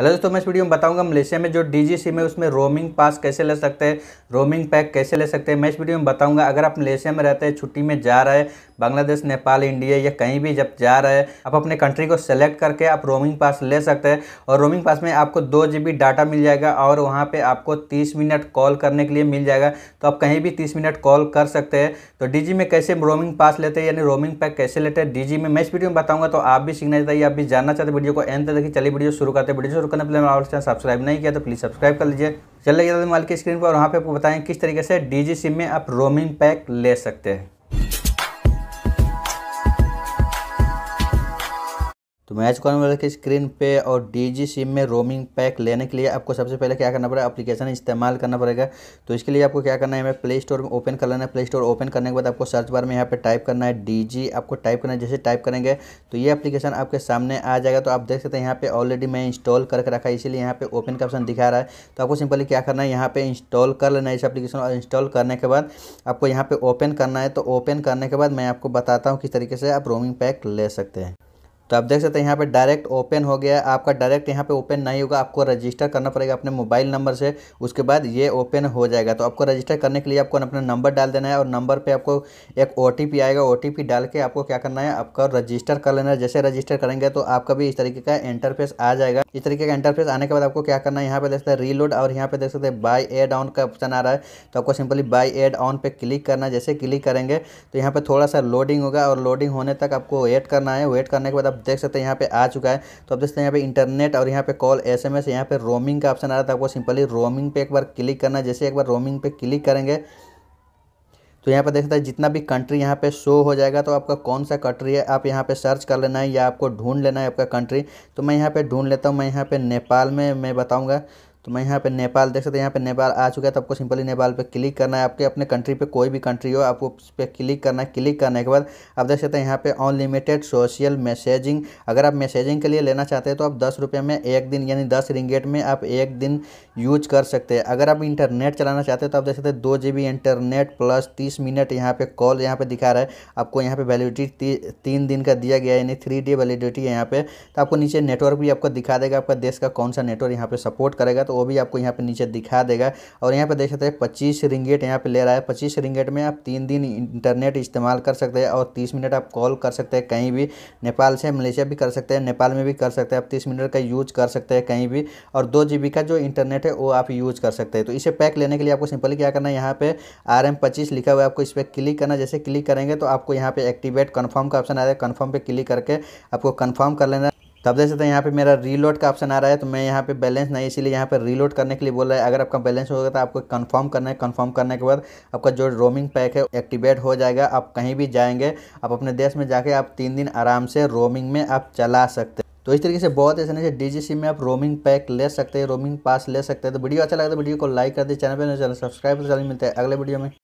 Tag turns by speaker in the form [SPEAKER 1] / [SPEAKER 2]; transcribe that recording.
[SPEAKER 1] hello दोस्तों मैं इस वीडियो में बताऊंगा मलेशिया में जो डी सिम है उसमें रोमिंग पास कैसे ले सकते हैं रोमिंग पैक कैसे ले सकते हैं मैं इस वीडियो में बताऊंगा अगर आप मलेशिया में रहते हैं छुट्टी में जा रहे हैं बांग्लादेश नेपाल इंडिया या कहीं भी जब जा रहे हैं आप अपने कंट्री को सेलेक्ट करके आप रोमिंग पास ले सकते हैं और रोमिंग पास में आपको दो डाटा मिल जाएगा और वहाँ पर आपको तीस मिनट कॉल करने के लिए मिल जाएगा तो आप कहीं भी तीस मिनट कॉल कर सकते हैं तो डी में कैसे रोमिंग पास लेते हैं यानी रोमिंग पैक कैसे लेते हैं डी में मैं इस वीडियो में बताऊँगा तो आप भी सीखना चाहते आप भी जानना चाहते वीडियो को एंड तक देखिए चलिए वीडियो शुरू करते वीडियो और करना प्ले और चैनल सब्सक्राइब नहीं किया तो प्लीज़ सब्सक्राइब कर लीजिए चलिए जल्दी मालिक स्क्रीन पर वहाँ पे आपको बताएं किस तरीके से डी सिम में आप रोमिंग पैक ले सकते हैं तो मैच कॉन वाले के स्क्रीन पे और डी सिम में रोमिंग पैक लेने के लिए आपको सबसे पहले क्या करना पड़ेगा एप्लीकेशन इस्तेमाल करना पड़ेगा तो इसके लिए आपको क्या करना है हमें प्ले स्टोर में ओपन कर लेना है प्ले स्टोर ओपन करने के बाद आपको सर्च बार में यहाँ पर टाइप करना है डी आपको टाइप करना है जैसे टाइप करेंगे तो ये अपलीकेशन आपके सामने आ जाएगा तो आप देख सकते हैं यहाँ पर ऑलरेडी मैं इंस्टॉल करके रखा है इसीलिए यहाँ पर ओपन का ऑप्शन दिखा रहा है तो आपको सिंपली क्या करना है यहाँ पर इंस्टॉल कर लेना है इस एप्लीकेशन और इंस्टॉल करने के बाद आपको यहाँ पर ओपन करना है तो ओपन करने के बाद मैं आपको बताता हूँ किस तरीके से आप रोमिंग पैक ले सकते हैं तो आप देख सकते हैं यहाँ पे डायरेक्ट ओपन हो गया आपका डायरेक्ट यहाँ पे ओपन नहीं होगा आपको रजिस्टर करना पड़ेगा अपने मोबाइल नंबर से उसके बाद ये ओपन हो जाएगा तो आपको रजिस्टर करने के लिए आपको अपना नंबर डाल देना है और नंबर पे आपको एक ओ आएगा ओ डाल के आपको क्या करना है आपका रजिस्टर कर लेना है जैसे रजिस्टर करेंगे तो आपका भी इस तरीके का इंटरफेस आ जाएगा इस तरीके का इंटरफेस आने के बाद आपको क्या करना है यहाँ पे देख सकते हैं रीलोड और यहाँ पे देख सकते हैं बाई एड ऑन का ऑप्शन आ रहा है तो आपको सिंपली बाई एड ऑन पर क्लिक करना है जैसे क्लिक करेंगे तो यहाँ पे थोड़ा सा लोडिंग होगा और लोडिंग होने तक आपको वेट करना है वेट करने के बाद आप देख सकते हैं यहाँ पे आ चुका है तो आप देख सकते हैं यहाँ पे इंटरनेट और यहाँ पे कॉल एस एम एस यहाँ पे रोमिंग का ऑप्शन आ रहा था आपको सिंपली रोमिंग पे एक बार क्लिक करना है जैसे एक बार रोमिंग पे क्लिक करेंगे तो यहाँ पर देख सकते हैं जितना भी कंट्री यहाँ पे शो हो जाएगा तो आपका कौन सा कंट्री है आप यहाँ पे सर्च कर लेना है या आपको ढूंढ लेना है आपका कंट्री तो मैं यहाँ पे ढूंढ लेता हूँ मैं यहाँ पे नेपाल में मैं बताऊँगा तो मैं यहाँ पे नेपाल देख सकते हैं यहाँ पे नेपाल आ चुका है तो आपको सिंपली नेपाल पे क्लिक करना है आपके अपने कंट्री पे कोई भी कंट्री हो आपको उस पर क्लिक करना है क्लिक करने के बाद आप देख सकते हैं यहाँ पे अनलिमिटेड सोशल मैसेजिंग अगर आप मैसेजिंग के लिए लेना चाहते हैं तो आप दस रुपये में एक दिन यानी दस रिंगेट में आप एक दिन यूज कर सकते हैं अगर आप इंटरनेट चलाना चाहते हैं तो आप देख सकते हैं दो जी इंटरनेट प्लस तीस मिनट यहाँ पर कॉल यहाँ पर दिखा रहा है आपको यहाँ पर वैलिडिटी तीन दिन का दिया गया यानी थ्री डे वैलिडिटी है यहाँ पर तो आपको नीचे नेटवर्क भी आपको दिखा देगा आपका देश का कौन सा नेटवर्क यहाँ पर सपोर्ट करेगा तो वो भी आपको यहाँ पे नीचे दिखा देगा और यहाँ पे देख सकते हैं पच्चीस रिंगेट यहाँ पे ले रहा है पच्चीस रिंगेट में आप तीन दिन इंटरनेट इस्तेमाल कर सकते हैं और तीस मिनट आप कॉल कर सकते हैं कहीं भी नेपाल से मलेशिया भी कर सकते हैं नेपाल में भी कर सकते हैं आप तीस मिनट का यूज कर सकते हैं कहीं भी और दो जी का जो इंटरनेट है वो आप यूज कर सकते हैं तो इसे पैक लेने के लिए आपको सिंपली क्या करना है यहाँ पे आर एम पच्चीस लिखा हुआ है आपको इस पर क्लिक करना जैसे क्लिक करेंगे तो आपको यहाँ पे एक्टिवेट कन्फर्म का ऑप्शन आ है कन्फर्म पर क्लिक करके आपको कन्फर्म कर लेना तो आप देख सकते हैं यहाँ पे मेरा रीलोड का ऑप्शन आ रहा है तो मैं यहाँ पे बैलेंस नहीं इसीलिए यहाँ पे रीलोड करने के लिए बोल रहा है अगर आपका बैलेंस होगा तो आपको कंफर्म करना है कंफर्म करने के बाद आपका जो रोमिंग पैक है एक्टिवेट हो जाएगा आप कहीं भी जाएंगे आप अपने देश में जाके आप तीन दिन आराम से रोमिंग में आप चला सकते हैं तो इस तरीके से बहुत ऐसे है डी जी में आप रोमिंग पैक ले सकते हैं रोमिंग पास ले सकते हैं तो वीडियो अच्छा लगता है तो वीडियो को लाइक कर दे तो चैनल पर चैनल सब्सक्राइब कर चैनल मिलते हैं अगले वीडियो में